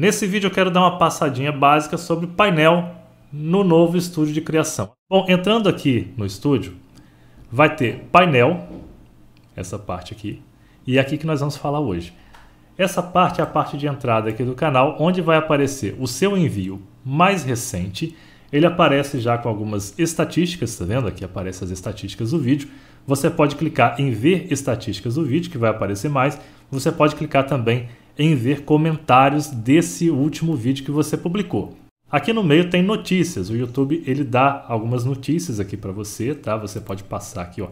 Nesse vídeo eu quero dar uma passadinha básica sobre painel no novo estúdio de criação. Bom, entrando aqui no estúdio, vai ter painel, essa parte aqui, e é aqui que nós vamos falar hoje. Essa parte é a parte de entrada aqui do canal, onde vai aparecer o seu envio mais recente. Ele aparece já com algumas estatísticas, está vendo? Aqui aparecem as estatísticas do vídeo. Você pode clicar em ver estatísticas do vídeo, que vai aparecer mais. Você pode clicar também em ver comentários desse último vídeo que você publicou. Aqui no meio tem notícias. O YouTube ele dá algumas notícias aqui para você, tá? Você pode passar aqui, ó,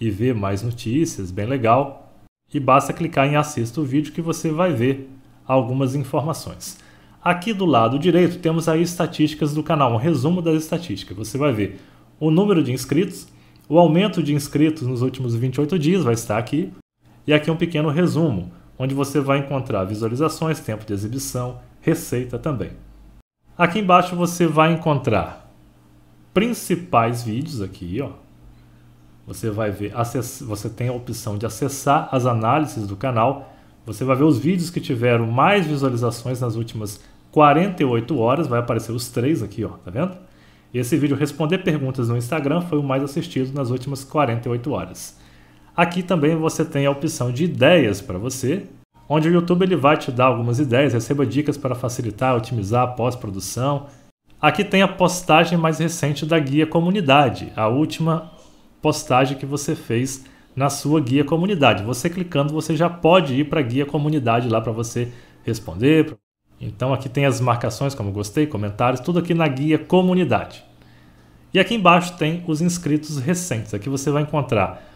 e ver mais notícias, bem legal. E basta clicar em assista o vídeo que você vai ver algumas informações. Aqui do lado direito temos aí estatísticas do canal, um resumo das estatísticas. Você vai ver o número de inscritos, o aumento de inscritos nos últimos 28 dias vai estar aqui, e aqui um pequeno resumo onde você vai encontrar visualizações, tempo de exibição, receita também. Aqui embaixo você vai encontrar principais vídeos aqui, ó. Você vai ver, você tem a opção de acessar as análises do canal. Você vai ver os vídeos que tiveram mais visualizações nas últimas 48 horas. Vai aparecer os três aqui, ó, tá vendo? Esse vídeo responder perguntas no Instagram foi o mais assistido nas últimas 48 horas. Aqui também você tem a opção de ideias para você, onde o YouTube ele vai te dar algumas ideias, receba dicas para facilitar, otimizar a pós-produção. Aqui tem a postagem mais recente da guia comunidade, a última postagem que você fez na sua guia comunidade. Você clicando, você já pode ir para a guia comunidade lá para você responder. Então aqui tem as marcações como gostei, comentários, tudo aqui na guia comunidade. E aqui embaixo tem os inscritos recentes. Aqui você vai encontrar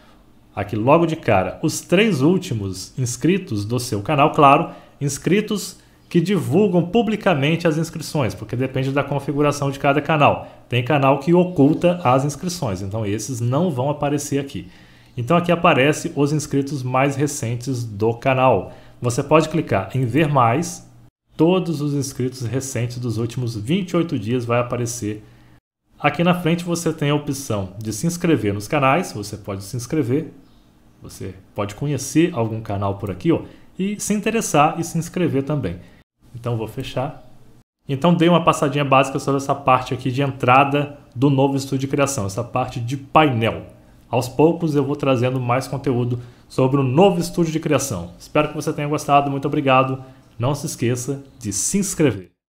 aqui logo de cara os três últimos inscritos do seu canal, claro, inscritos que divulgam publicamente as inscrições, porque depende da configuração de cada canal. Tem canal que oculta as inscrições, então esses não vão aparecer aqui. Então aqui aparece os inscritos mais recentes do canal. Você pode clicar em ver mais, todos os inscritos recentes dos últimos 28 dias vai aparecer Aqui na frente você tem a opção de se inscrever nos canais, você pode se inscrever, você pode conhecer algum canal por aqui ó, e se interessar e se inscrever também. Então vou fechar. Então dei uma passadinha básica sobre essa parte aqui de entrada do novo estúdio de criação, essa parte de painel. Aos poucos eu vou trazendo mais conteúdo sobre o novo estúdio de criação. Espero que você tenha gostado, muito obrigado. Não se esqueça de se inscrever.